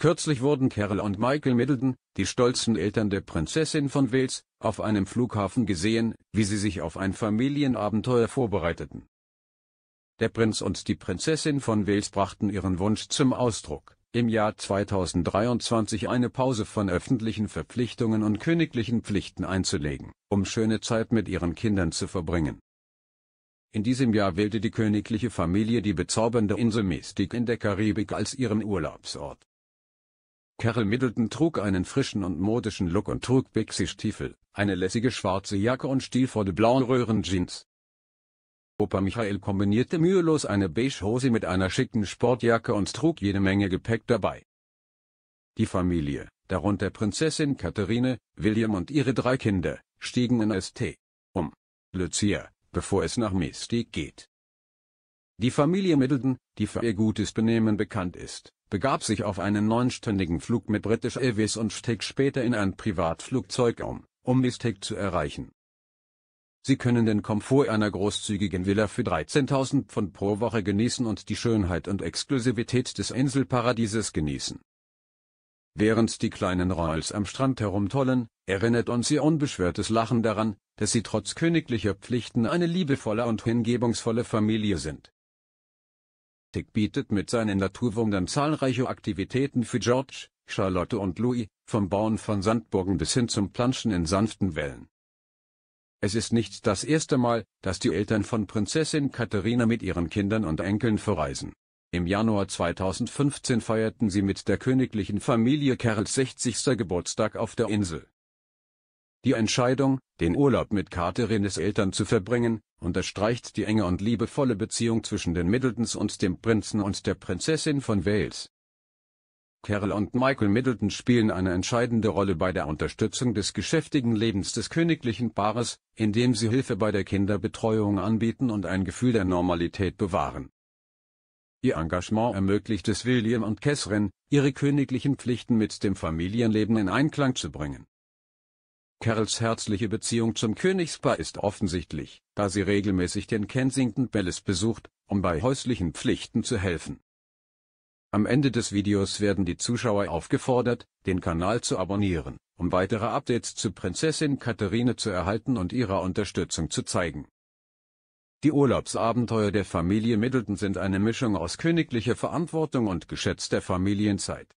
Kürzlich wurden Carol und Michael Middleton, die stolzen Eltern der Prinzessin von Wales, auf einem Flughafen gesehen, wie sie sich auf ein Familienabenteuer vorbereiteten. Der Prinz und die Prinzessin von Wales brachten ihren Wunsch zum Ausdruck, im Jahr 2023 eine Pause von öffentlichen Verpflichtungen und königlichen Pflichten einzulegen, um schöne Zeit mit ihren Kindern zu verbringen. In diesem Jahr wählte die königliche Familie die bezaubernde Insel Mystik in der Karibik als ihren Urlaubsort. Carol Middleton trug einen frischen und modischen Look und trug bixi stiefel eine lässige schwarze Jacke und stilvolle Röhren-Jeans. Opa Michael kombinierte mühelos eine beige Hose mit einer schicken Sportjacke und trug jede Menge Gepäck dabei. Die Familie, darunter Prinzessin Katharine, William und ihre drei Kinder, stiegen in St. um. Lucia, bevor es nach Mystique geht. Die Familie Middleton, die für ihr gutes Benehmen bekannt ist, begab sich auf einen neunstündigen Flug mit British Airways und stieg später in ein Privatflugzeug um, um Mystic zu erreichen. Sie können den Komfort einer großzügigen Villa für 13.000 Pfund pro Woche genießen und die Schönheit und Exklusivität des Inselparadieses genießen. Während die kleinen Royals am Strand herumtollen, erinnert uns ihr unbeschwertes Lachen daran, dass sie trotz königlicher Pflichten eine liebevolle und hingebungsvolle Familie sind. Atlantic bietet mit seinen Naturwundern zahlreiche Aktivitäten für George, Charlotte und Louis, vom Bauen von Sandburgen bis hin zum Planschen in sanften Wellen. Es ist nicht das erste Mal, dass die Eltern von Prinzessin Katharina mit ihren Kindern und Enkeln verreisen. Im Januar 2015 feierten sie mit der königlichen Familie Karls 60. Geburtstag auf der Insel die Entscheidung, den Urlaub mit Catherines Eltern zu verbringen, unterstreicht die enge und liebevolle Beziehung zwischen den Middletons und dem Prinzen und der Prinzessin von Wales. Carol und Michael Middleton spielen eine entscheidende Rolle bei der Unterstützung des geschäftigen Lebens des königlichen Paares, indem sie Hilfe bei der Kinderbetreuung anbieten und ein Gefühl der Normalität bewahren. Ihr Engagement ermöglicht es William und Catherine, ihre königlichen Pflichten mit dem Familienleben in Einklang zu bringen. Carols herzliche Beziehung zum Königspaar ist offensichtlich, da sie regelmäßig den Kensington Palace besucht, um bei häuslichen Pflichten zu helfen. Am Ende des Videos werden die Zuschauer aufgefordert, den Kanal zu abonnieren, um weitere Updates zu Prinzessin Katharine zu erhalten und ihrer Unterstützung zu zeigen. Die Urlaubsabenteuer der Familie Middleton sind eine Mischung aus königlicher Verantwortung und geschätzter Familienzeit.